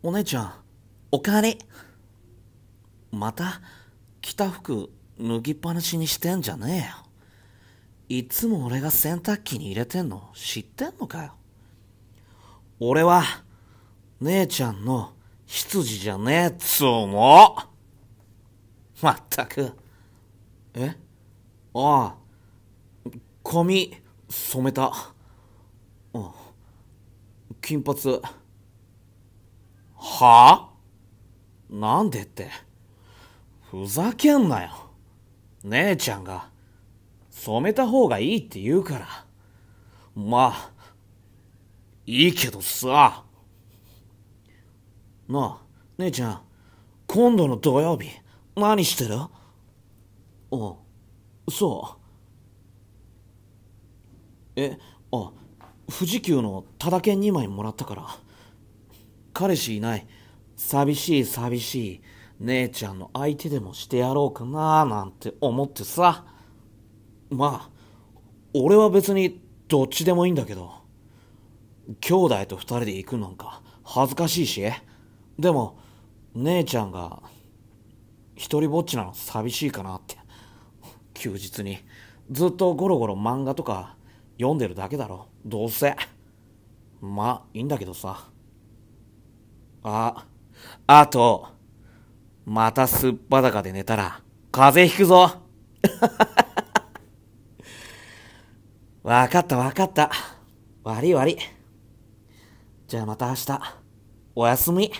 お姉ちゃん、おかえり。また、着た服、脱ぎっぱなしにしてんじゃねえよ。いつも俺が洗濯機に入れてんの知ってんのかよ。俺は、姉ちゃんの執事じゃねえっつうの。まったく。えああ、髪、染めた。うん。金髪。はあなんでって。ふざけんなよ。姉ちゃんが、染めた方がいいって言うから。まあ、いいけどさ。なあ、姉ちゃん、今度の土曜日、何してるうん、そう。え、あ、富士急のただ券2枚もらったから。彼氏いない。寂しい寂しい。姉ちゃんの相手でもしてやろうかなーなんて思ってさ。まあ、俺は別にどっちでもいいんだけど。兄弟と二人で行くなんか恥ずかしいし。でも、姉ちゃんが一人ぼっちなの寂しいかなって。休日にずっとゴロゴロ漫画とか読んでるだけだろ。どうせ。まあ、いいんだけどさ。あ、あと、またすっぱだかで寝たら、風邪ひくぞ。わかったわかった。悪い悪い。じゃあまた明日、おやすみ。